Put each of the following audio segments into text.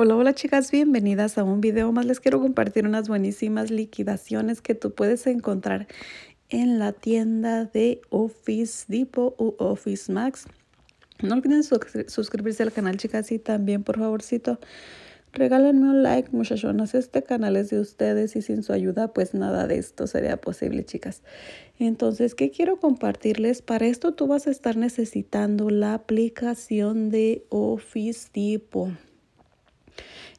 Hola, hola chicas, bienvenidas a un video más. Les quiero compartir unas buenísimas liquidaciones que tú puedes encontrar en la tienda de Office Depot u Office Max. No olviden suscribirse al canal, chicas, y también, por favorcito, regálenme un like, muchachonas. Este canal es de ustedes y sin su ayuda, pues nada de esto sería posible, chicas. Entonces, ¿qué quiero compartirles? Para esto tú vas a estar necesitando la aplicación de Office Depot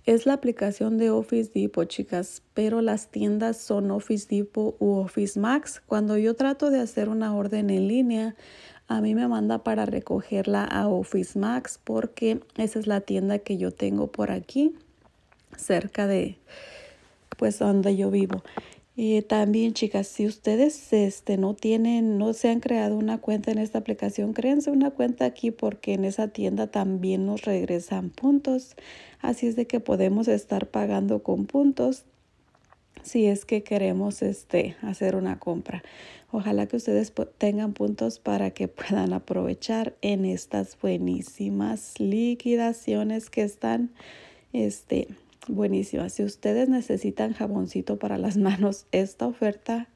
es la aplicación de Office Depot, chicas, pero las tiendas son Office Depot u Office Max. Cuando yo trato de hacer una orden en línea, a mí me manda para recogerla a Office Max porque esa es la tienda que yo tengo por aquí, cerca de pues donde yo vivo. Y eh, también, chicas, si ustedes este, no tienen, no se han creado una cuenta en esta aplicación, créense una cuenta aquí porque en esa tienda también nos regresan puntos. Así es de que podemos estar pagando con puntos si es que queremos este, hacer una compra. Ojalá que ustedes tengan puntos para que puedan aprovechar en estas buenísimas liquidaciones que están este, buenísima. Si ustedes necesitan jaboncito para las manos, esta oferta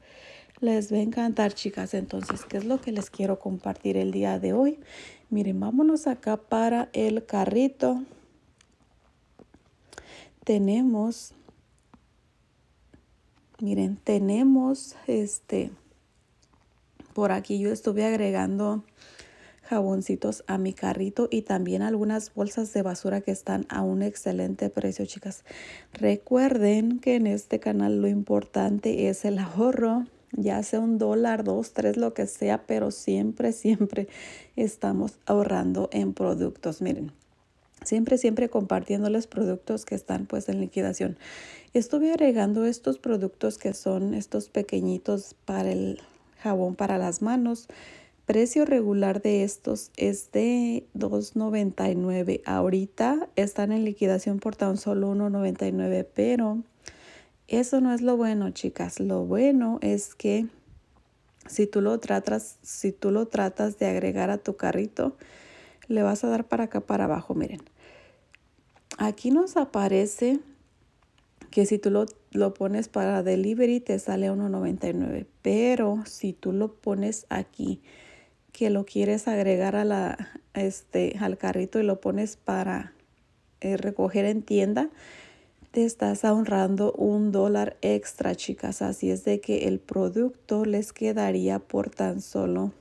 les va a encantar, chicas. Entonces, ¿qué es lo que les quiero compartir el día de hoy? Miren, vámonos acá para el carrito. Tenemos, miren, tenemos este, por aquí yo estuve agregando jaboncitos a mi carrito y también algunas bolsas de basura que están a un excelente precio, chicas. Recuerden que en este canal lo importante es el ahorro ya sea un dólar, dos, tres, lo que sea, pero siempre, siempre estamos ahorrando en productos. Miren, siempre, siempre compartiendo los productos que están pues en liquidación. Estuve agregando estos productos que son estos pequeñitos para el jabón para las manos Precio regular de estos es de $2.99. Ahorita están en liquidación por tan solo $1.99, pero eso no es lo bueno, chicas. Lo bueno es que si tú lo tratas, si tú lo tratas de agregar a tu carrito, le vas a dar para acá para abajo, miren. Aquí nos aparece que si tú lo, lo pones para delivery te sale 1.99, pero si tú lo pones aquí que lo quieres agregar a la, este, al carrito y lo pones para eh, recoger en tienda, te estás ahorrando un dólar extra, chicas. Así es de que el producto les quedaría por tan solo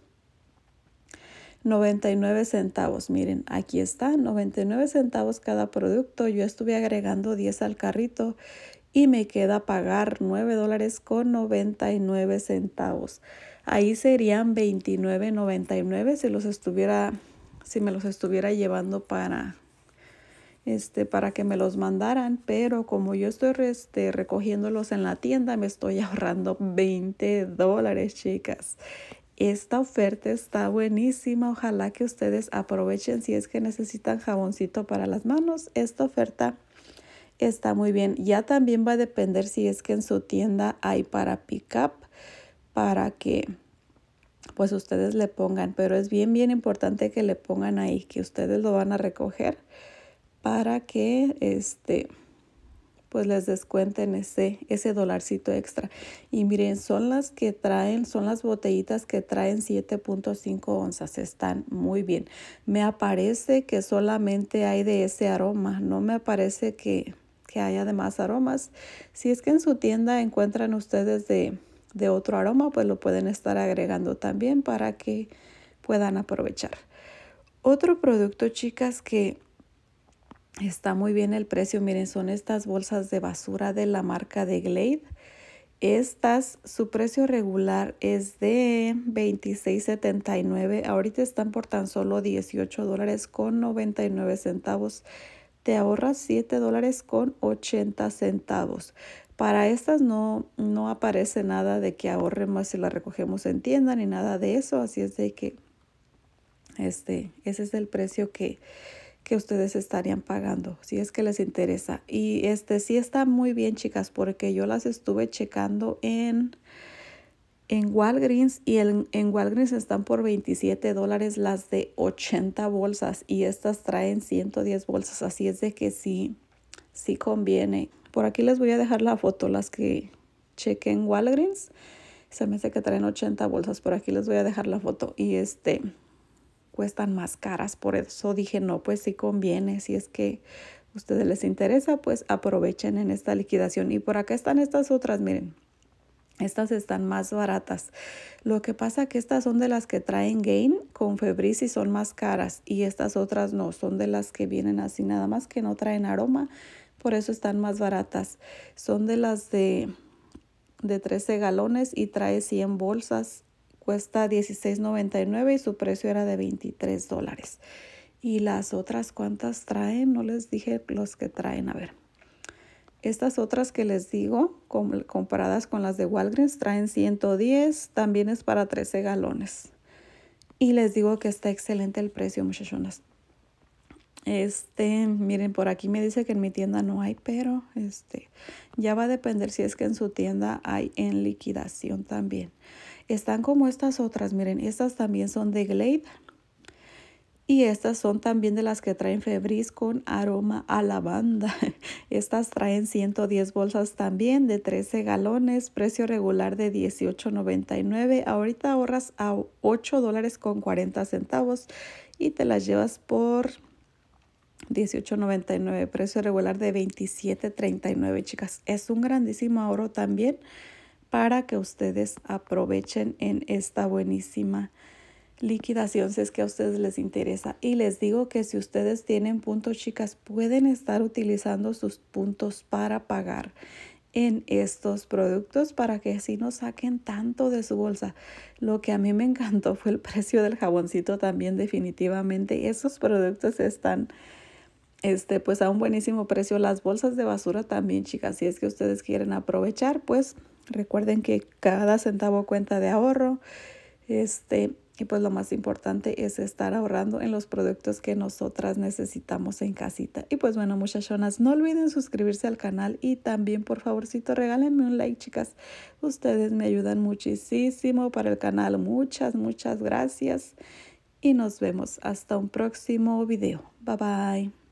99 centavos. Miren, aquí está, 99 centavos cada producto. Yo estuve agregando 10 al carrito y me queda pagar 9 dólares con 99 centavos. Ahí serían 29.99 si los estuviera si me los estuviera llevando para este para que me los mandaran, pero como yo estoy este, recogiéndolos en la tienda me estoy ahorrando 20 dólares, chicas. Esta oferta está buenísima. Ojalá que ustedes aprovechen si es que necesitan jaboncito para las manos. Esta oferta está muy bien. Ya también va a depender si es que en su tienda hay para pick up, para que pues ustedes le pongan, pero es bien, bien importante que le pongan ahí, que ustedes lo van a recoger para que este pues les descuenten ese, ese dolarcito extra. Y miren, son las que traen, son las botellitas que traen 7.5 onzas. Están muy bien. Me aparece que solamente hay de ese aroma. No me aparece que, que haya de más aromas. Si es que en su tienda encuentran ustedes de, otro aroma, pues lo pueden estar agregando también para que puedan aprovechar. Otro producto, chicas, que está muy bien el precio, miren, son estas bolsas de basura de la marca de Glade. Estas, su precio regular es de $26.79. Ahorita están por tan solo $18 con 99 centavos te ahorras 7 dólares con 80 centavos. Para estas no, no aparece nada de que ahorremos si la recogemos en tienda ni nada de eso. Así es de que este, ese es el precio que, que ustedes estarían pagando, si es que les interesa. Y este sí está muy bien, chicas, porque yo las estuve checando en en Walgreens y en Walgreens están por 27 dólares las de 80 bolsas y estas traen 110 bolsas, así es de que sí, sí conviene. Por aquí les voy a dejar la foto, las que chequen Walgreens. Se me hace que traen 80 bolsas, por aquí les voy a dejar la foto y este cuestan más caras, por eso dije no, pues sí conviene, si es que a ustedes les interesa, pues aprovechen en esta liquidación. Y por acá están estas otras, miren. Estas están más baratas. Lo que pasa que estas son de las que traen Gain con febris y son más caras. Y estas otras no, son de las que vienen así nada más que no traen aroma. Por eso están más baratas. Son de las de, de 13 galones y trae 100 bolsas. Cuesta $16.99 y su precio era de $23 dólares. Y las otras cuántas traen, no les dije los que traen. A ver. Estas otras que les digo, comparadas con las de Walgreens, traen 110, también es para 13 galones. Y les digo que está excelente el precio, muchachonas. Este, miren, por aquí me dice que en mi tienda no hay, pero este, ya va a depender si es que en su tienda hay en liquidación también. Están como estas otras, miren, estas también son de Glade, y estas son también de las que traen febris con aroma a lavanda. Estas traen 110 bolsas también de 13 galones, precio regular de $18.99. Ahorita ahorras a 8 dólares con 40 centavos y te las llevas por $18.99, precio regular de $27.39, chicas. Es un grandísimo ahorro también para que ustedes aprovechen en esta buenísima liquidación si es que a ustedes les interesa. Y les digo que si ustedes tienen puntos, chicas, pueden estar utilizando sus puntos para pagar en estos productos para que así no saquen tanto de su bolsa. Lo que a mí me encantó fue el precio del jaboncito también definitivamente. Esos productos están este pues a un buenísimo precio. Las bolsas de basura también, chicas, si es que ustedes quieren aprovechar, pues recuerden que cada centavo cuenta de ahorro. Este, y pues lo más importante es estar ahorrando en los productos que nosotras necesitamos en casita. Y pues bueno, muchachonas, no olviden suscribirse al canal y también por favorcito regálenme un like, chicas. Ustedes me ayudan muchísimo para el canal. Muchas, muchas gracias. Y nos vemos hasta un próximo video. Bye bye.